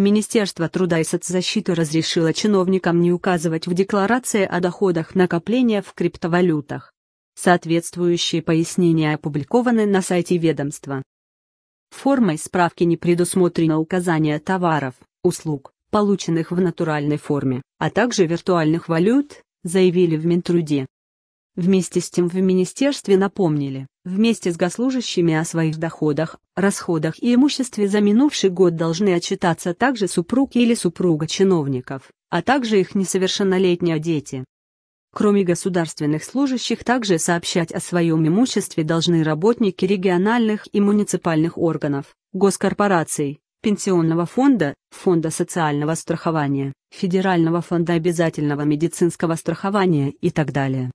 Министерство труда и соцзащиты разрешило чиновникам не указывать в декларации о доходах накопления в криптовалютах. Соответствующие пояснения опубликованы на сайте ведомства. Формой справки не предусмотрено указание товаров, услуг, полученных в натуральной форме, а также виртуальных валют, заявили в Минтруде. Вместе с тем в министерстве напомнили, вместе с госслужащими о своих доходах, расходах и имуществе за минувший год должны отчитаться также супруг или супруга чиновников, а также их несовершеннолетние дети. Кроме государственных служащих также сообщать о своем имуществе должны работники региональных и муниципальных органов, госкорпораций, Пенсионного фонда, Фонда социального страхования, Федерального фонда обязательного медицинского страхования и так далее.